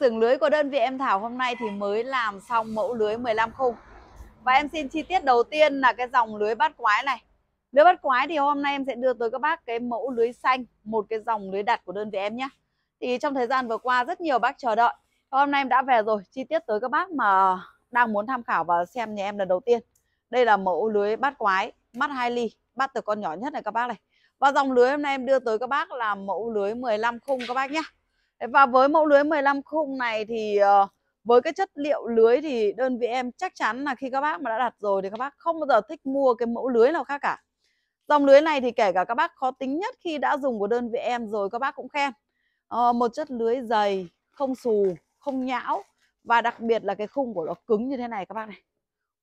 Sưởng lưới của đơn vị em Thảo hôm nay thì mới làm xong mẫu lưới 15 khung. Và em xin chi tiết đầu tiên là cái dòng lưới bát quái này. Lưới bát quái thì hôm nay em sẽ đưa tới các bác cái mẫu lưới xanh, một cái dòng lưới đặt của đơn vị em nhé. Thì trong thời gian vừa qua rất nhiều bác chờ đợi. Hôm nay em đã về rồi, chi tiết tới các bác mà đang muốn tham khảo và xem nhà em lần đầu tiên. Đây là mẫu lưới bát quái, mắt hai ly, bắt từ con nhỏ nhất này các bác này. Và dòng lưới hôm nay em đưa tới các bác là mẫu lưới 15 khung các bác nhé. Và với mẫu lưới 15 khung này thì ờ, với cái chất liệu lưới thì đơn vị em chắc chắn là khi các bác mà đã đặt rồi thì các bác không bao giờ thích mua cái mẫu lưới nào khác cả. Dòng lưới này thì kể cả các bác khó tính nhất khi đã dùng của đơn vị em rồi các bác cũng khen. À, một chất lưới dày, không xù, không nhão và đặc biệt là cái khung của nó cứng như thế này các bác này.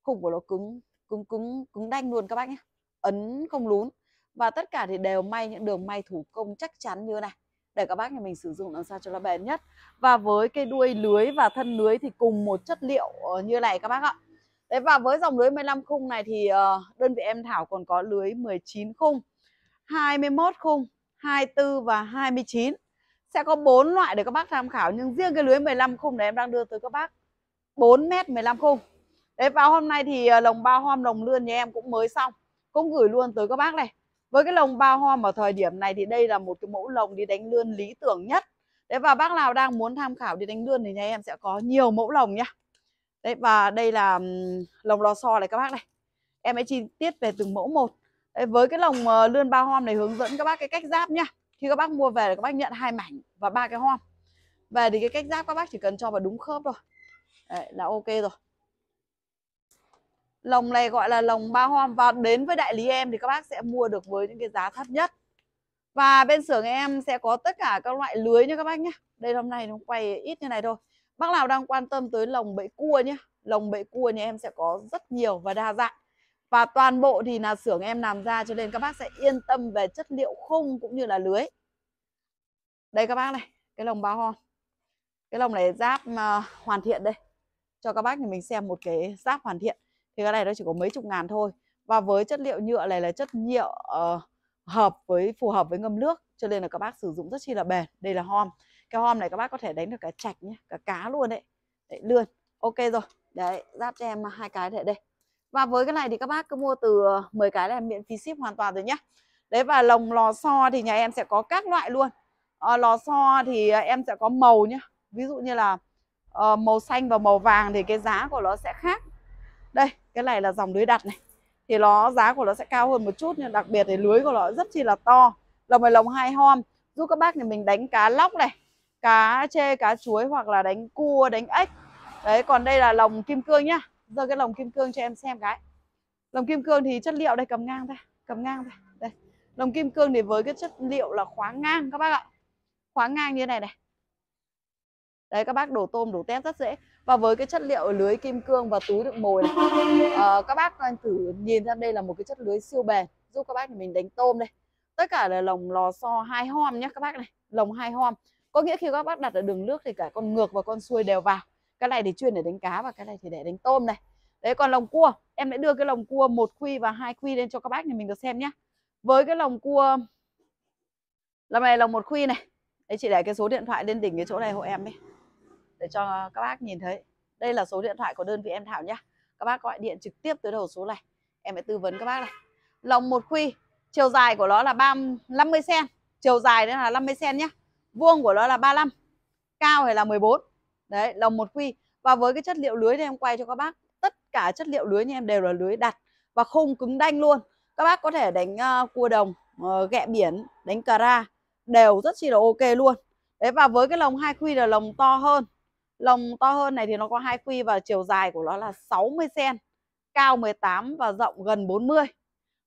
Khung của nó cứng cứng cứng cứng đanh luôn các bác nhé. Ấn không lún và tất cả thì đều may những đường may thủ công chắc chắn như thế này để các bác nhà mình sử dụng làm sao cho nó bền nhất và với cái đuôi lưới và thân lưới thì cùng một chất liệu ờ, như này các bác ạ Đấy và với dòng lưới 15 khung này thì ờ, đơn vị em Thảo còn có lưới 19 khung 21 khung 24 và 29 sẽ có 4 loại để các bác tham khảo nhưng riêng cái lưới 15 khung này em đang đưa tới các bác 4 mét 15 khung Đấy và hôm nay thì ờ, lồng bao hôm lồng lươn nhà em cũng mới xong cũng gửi luôn tới các bác này với cái lồng bao hoa ở thời điểm này thì đây là một cái mẫu lồng đi đánh lươn lý tưởng nhất đấy và bác nào đang muốn tham khảo đi đánh lươn thì nhà em sẽ có nhiều mẫu lồng nhá đấy và đây là lồng lò xo này các bác này em hãy chi tiết về từng mẫu một đấy, với cái lồng ờ, lươn ba hoa này hướng dẫn các bác cái cách giáp nhá khi các bác mua về là các bác nhận hai mảnh và ba cái hoa. về thì cái cách giáp các bác chỉ cần cho vào đúng khớp thôi. đấy, là ok rồi Lồng này gọi là lồng ba hoa và đến với đại lý em thì các bác sẽ mua được với những cái giá thấp nhất. Và bên xưởng em sẽ có tất cả các loại lưới nha các bác nhé. Đây hôm nay nó quay ít như này thôi. Bác nào đang quan tâm tới lồng bẫy cua nhé. Lồng bẫy cua nhà em sẽ có rất nhiều và đa dạng. Và toàn bộ thì là xưởng em làm ra cho nên các bác sẽ yên tâm về chất liệu khung cũng như là lưới. Đây các bác này, cái lồng bao hoa, Cái lồng này giáp à, hoàn thiện đây. Cho các bác thì mình xem một cái giáp hoàn thiện thì cái này nó chỉ có mấy chục ngàn thôi và với chất liệu nhựa này là chất nhựa uh, hợp với phù hợp với ngâm nước cho nên là các bác sử dụng rất chi là bền đây là hom cái hom này các bác có thể đánh được cả chạch nhé cả cá luôn đấy đấy lươn ok rồi đấy giáp cho em hai cái này đây và với cái này thì các bác cứ mua từ 10 ờ, cái là miễn phí ship hoàn toàn rồi nhé đấy và lồng lò xo thì nhà em sẽ có các loại luôn à, lò xo thì em sẽ có màu nhé ví dụ như là uh, màu xanh và màu vàng thì cái giá của nó sẽ khác đây cái này là dòng lưới đặt này thì nó giá của nó sẽ cao hơn một chút nhưng đặc biệt thì lưới của nó rất chi là to lồng này lồng hai hom giúp các bác thì mình đánh cá lóc này cá chê cá chuối hoặc là đánh cua đánh ếch đấy còn đây là lồng kim cương nhá giờ cái lồng kim cương cho em xem cái lồng kim cương thì chất liệu đây cầm ngang đây cầm ngang ra đây lồng kim cương thì với cái chất liệu là khóa ngang các bác ạ khóa ngang như thế này này đấy các bác đổ tôm đổ tép rất dễ và với cái chất liệu lưới kim cương và túi đựng mồi này, uh, các bác thử nhìn ra đây là một cái chất lưới siêu bền giúp các bác mình đánh tôm đây tất cả là lồng lò xo hai hom nhé các bác này lồng hai hom có nghĩa khi các bác đặt ở đường nước thì cả con ngược và con xuôi đều vào cái này thì chuyên để đánh cá và cái này thì để đánh tôm này đấy còn lồng cua em đã đưa cái lồng cua một quy và hai quy lên cho các bác nhà mình được xem nhé với cái lồng cua lồng này lồng một quy này đấy chị để cái số điện thoại lên đỉnh cái chỗ này hộ em đi để cho các bác nhìn thấy đây là số điện thoại của đơn vị em Thảo nhé các bác gọi điện trực tiếp tới đầu số này em sẽ tư vấn các bác này Lồng một khuy chiều dài của nó là ba 50 cm chiều dài đấy là 50 cm nhé vuông của nó là 35 cao hay là 14 đấy lồng một khuy. và với cái chất liệu lưới này em quay cho các bác tất cả chất liệu lưới như em đều là lưới đặt và khung cứng đanh luôn các bác có thể đánh uh, cua đồng uh, ghẹ biển đánh cà ra đều rất chi là ok luôn đấy và với cái lồng hai khuy là lồng to hơn Lồng to hơn này thì nó có hai quy và chiều dài của nó là 60 cm, cao 18 và rộng gần 40.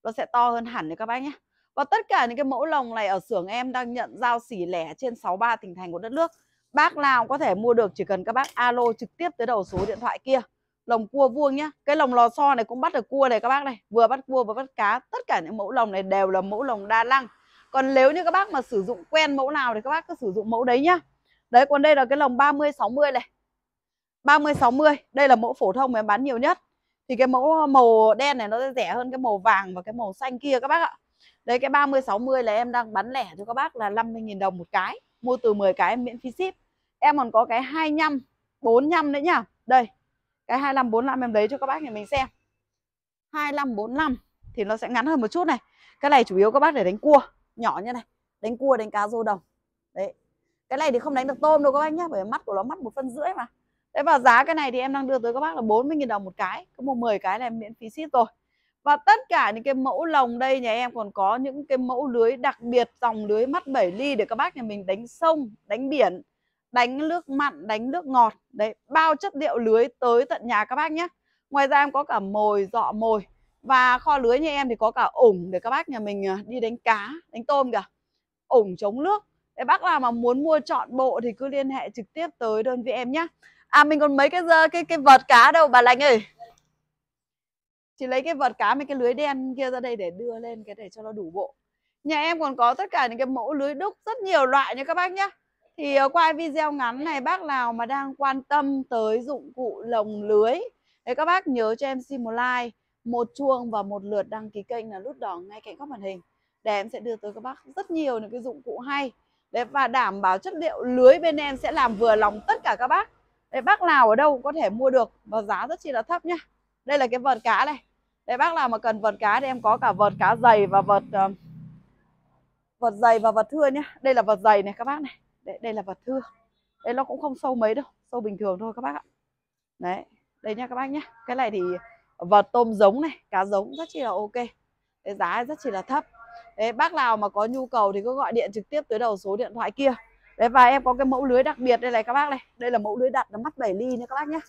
Nó sẽ to hơn hẳn đấy các bác nhé. Và tất cả những cái mẫu lồng này ở xưởng em đang nhận giao xỉ lẻ trên 63 tỉnh thành của đất nước. Bác nào có thể mua được chỉ cần các bác alo trực tiếp tới đầu số điện thoại kia. Lồng cua vuông nhá. Cái lồng lò xo này cũng bắt được cua này các bác này. Vừa bắt cua vừa bắt cá. Tất cả những mẫu lồng này đều là mẫu lồng đa năng. Còn nếu như các bác mà sử dụng quen mẫu nào thì các bác cứ sử dụng mẫu đấy nhá. Đấy còn đây là cái lồng 30 60 này. 30 60, đây là mẫu phổ thông mà em bán nhiều nhất. Thì cái mẫu màu đen này nó sẽ rẻ hơn cái màu vàng và cái màu xanh kia các bác ạ. Đấy cái 30 60 là em đang bán lẻ cho các bác là 50.000 đồng một cái, mua từ 10 cái miễn phí ship. Em còn có cái 25 45 nữa nhá. Đây. Cái 25 45 em lấy cho các bác nhà mình xem. 25 45 thì nó sẽ ngắn hơn một chút này. Cái này chủ yếu các bác để đánh cua, nhỏ như này, đánh cua đánh cá rô đồng. Đấy, cái này thì không đánh được tôm đâu các bác nhá bởi mắt của nó mắt một phân rưỡi mà thế và giá cái này thì em đang đưa tới các bác là 40.000 đồng một cái có một 10 cái là em miễn phí ship rồi và tất cả những cái mẫu lồng đây nhà em còn có những cái mẫu lưới đặc biệt dòng lưới mắt 7 ly để các bác nhà mình đánh sông đánh biển đánh nước mặn đánh nước ngọt đấy bao chất liệu lưới tới tận nhà các bác nhé ngoài ra em có cả mồi dọ mồi và kho lưới nhà em thì có cả ủng để các bác nhà mình à, đi đánh cá đánh tôm kìa ủng chống nước để bác nào mà muốn mua chọn bộ thì cứ liên hệ trực tiếp tới đơn vị em nhé. À mình còn mấy cái cái cái vợt cá đâu bà Lành ơi. Chị lấy cái vợt cá mấy cái lưới đen kia ra đây để đưa lên cái để cho nó đủ bộ. Nhà em còn có tất cả những cái mẫu lưới đúc rất nhiều loại nha các bác nhá. Thì ờ, qua video ngắn này bác nào mà đang quan tâm tới dụng cụ lồng lưới thì các bác nhớ cho em xin một like, một chuông và một lượt đăng ký kênh là nút đỏ ngay cạnh góc màn hình để em sẽ đưa tới các bác rất nhiều những cái dụng cụ hay đấy và đảm bảo chất liệu lưới bên em sẽ làm vừa lòng tất cả các bác đấy bác nào ở đâu cũng có thể mua được và giá rất chi là thấp nhá đây là cái vợt cá này đấy bác nào mà cần vợt cá thì em có cả vợt cá dày và vợt uh, vợt dày và vợt thưa nhá đây là vợt dày này các bác này đấy, đây là vợt thưa đấy nó cũng không sâu mấy đâu sâu bình thường thôi các bác ạ đấy đây nha các bác nhá cái này thì vợt tôm giống này cá giống rất chi là ok cái giá rất chỉ là thấp Đấy, bác nào mà có nhu cầu thì cứ gọi điện trực tiếp tới đầu số điện thoại kia. Đấy và em có cái mẫu lưới đặc biệt đây này các bác này. Đây là mẫu lưới đặt nó mắt 7 ly nha các bác nhé.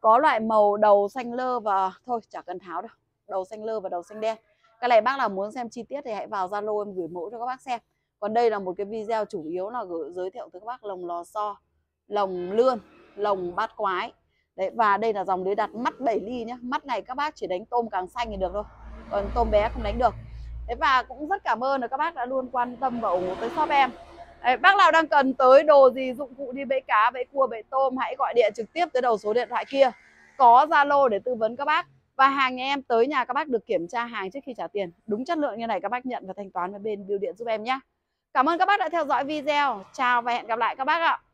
Có loại màu đầu xanh lơ và thôi chả cần tháo đâu. Đầu xanh lơ và đầu xanh đen. Cái này bác nào muốn xem chi tiết thì hãy vào Zalo em gửi mẫu cho các bác xem. Còn đây là một cái video chủ yếu là gửi giới thiệu tới các bác lồng lò xo, lồng lươn, lồng bát quái. Đấy và đây là dòng lưới đặt mắt 7 ly nhé. Mắt này các bác chỉ đánh tôm càng xanh thì được thôi. Còn tôm bé không đánh được. Thế và cũng rất cảm ơn là các bác đã luôn quan tâm và ủng hộ tới shop em Đấy, bác nào đang cần tới đồ gì dụng cụ đi bẫy cá bẫy cua bẫy tôm hãy gọi điện trực tiếp tới đầu số điện thoại kia có zalo để tư vấn các bác và hàng nhà em tới nhà các bác được kiểm tra hàng trước khi trả tiền đúng chất lượng như này các bác nhận và thanh toán với bên bưu điện giúp em nhé cảm ơn các bác đã theo dõi video chào và hẹn gặp lại các bác ạ